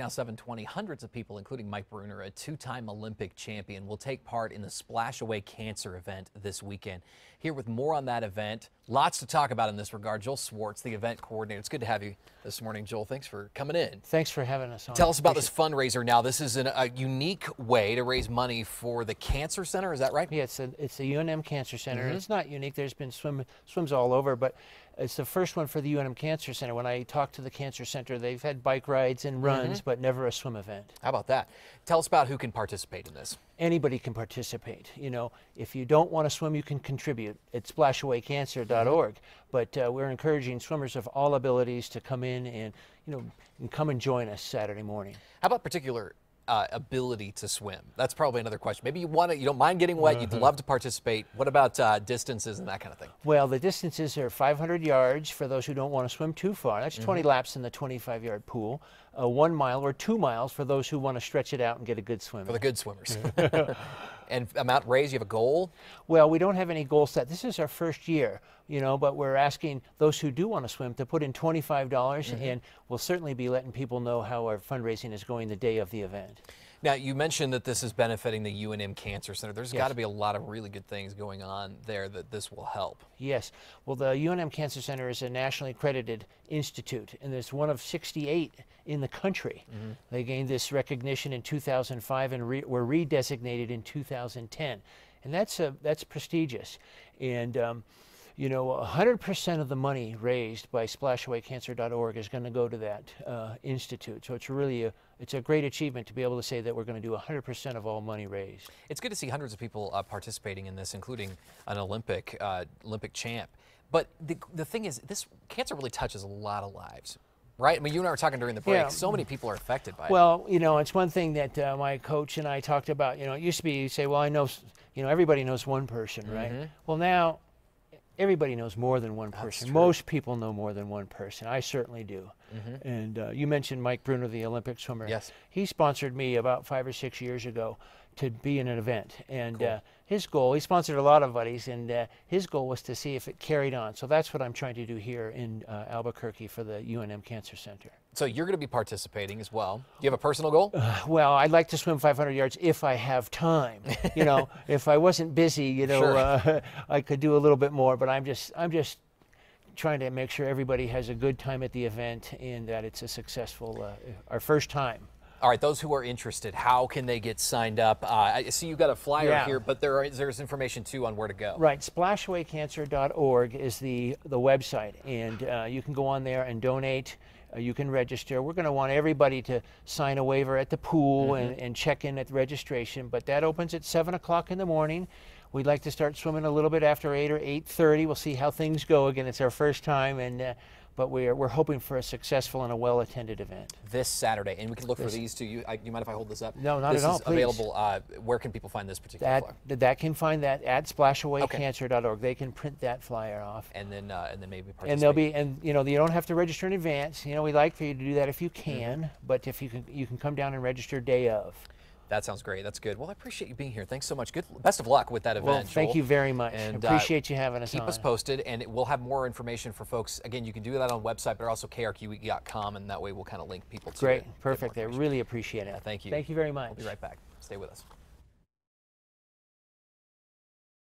Now 720, hundreds of people, including Mike Bruner, a two-time Olympic champion, will take part in the Splash Away Cancer event this weekend. Here with more on that event, lots to talk about in this regard. Joel Swartz, the event coordinator. It's good to have you this morning, Joel. Thanks for coming in. Thanks for having us on. Tell us about this fundraiser now. This is an, a unique way to raise money for the Cancer Center, is that right? Yeah, it's, a, it's the UNM Cancer Center. Mm -hmm. It's not unique. There's been swim, swims all over, but it's the first one for the UNM Cancer Center. When I talked to the Cancer Center, they've had bike rides and mm-hmm. runs, mm -hmm but never a swim event. How about that? Tell us about who can participate in this. Anybody can participate. You know, if you don't want to swim, you can contribute at splashawaycancer.org. But uh, we're encouraging swimmers of all abilities to come in and, you know, and come and join us Saturday morning. How about particular uh, ability to swim? That's probably another question. Maybe you want to, you don't mind getting wet. Mm -hmm. You'd mm-hmm. love to participate. What about uh, distances and that kind of thing? Well, the distances are 500 yards for those who don't want to swim too far. That's mm -hmm. 20 laps in the 25-yard pool, uh, one mile or two miles for those who want to stretch it out and get a good swim. For the good swimmers. And amount raised, you have a goal? Well, we don't have any goal set. This is our first year, you know, but we're asking those who do want to swim to put in $25, dollars mm -hmm. and we'll certainly be letting people know how our fundraising is going the day of the event. Now, you mentioned that this is benefiting the UNM Cancer Center. There's yes. got to be a lot of really good things going on there that this will help. Yes. Well, the UNM Cancer Center is a nationally accredited institute, and it's one of 68 in the country. Mm-hmm. They gained this recognition in 2005 and re- were redesignated in 2010, and that's a uh, that's prestigious. And um, you know, 100% of the money raised by SplashAwayCancer.org is going to go to that uh, institute. So it's really a it's a great achievement to be able to say that we're going to do 100% of all money raised. It's good to see hundreds of people uh, participating in this, including an Olympic uh, Olympic champ. But the, the thing is, this cancer really touches a lot of lives right? I mean, you and I were talking during the break. Yeah. So many people are affected by well, it. Well, you know, it's one thing that uh, my coach and I talked about. You know, it used to be you say, well, I know, you know, everybody knows one person, mm-hmm. right? Well, now everybody knows more than one person. Most people know more than one person. I certainly do. Mm-hmm. And uh, you mentioned Mike Bruner, the Olympic swimmer. Yes. He sponsored me about five or six years ago to be in an event. And cool. uh, his goal, he sponsored a lot of buddies, and uh, his goal was to see if it carried on. So that's what I'm trying to do here in uh, Albuquerque for the UNM Cancer Center. So you're going to be participating as well. Do you have a personal goal? Uh, well, I'd like to swim 500 yards if I have time. You know, if I wasn't busy, you know, sure. Uh, I could do a little bit more. But I'm just, I'm just trying to make sure everybody has a good time at the event and that it's a successful, uh, our first time. All right, those who are interested, how can they get signed up? Uh, I see you got a flyer yeah. here, but there are, there's information too on where to go. Right, splashawaycancer.org is the, the website, and uh, you can go on there and donate. Uh, you can register. We're going to want everybody to sign a waiver at the pool mm -hmm. and, and check in at registration, but that opens at 7 o'clock in the morning. We'd like to start swimming a little bit after 8 or 8.30. We'll see how things go. Again, it's our first time, and uh, but we're, we're hoping for a successful and a well-attended event. This Saturday, and we can look this, for these too. You, I, you mind if I hold this up? No, not this at all, This is available. Uh, where can people find this particular that, flyer? That can find that at splashawaycancer.org. Okay. They can print that flyer off. And then uh, and then maybe participate. And they'll be, and you know, you don't have to register in advance. You know, we like for you to do that if you mm-hmm. can, mm -hmm. but if you can, you can come down and register day of. That sounds great. That's good. Well, I appreciate you being here. Thanks so much. Good, best of luck with that event. Well, thank Joel. you very much. And uh, appreciate uh, you having us. Keep on. us posted, and we'll have more information for folks. Again, you can do that on website, but also krqe.com, and that way we'll kind of link people to. Great, it, perfect. I really appreciate it. Yeah, thank you. Thank you very much. We'll be right back. Stay with us.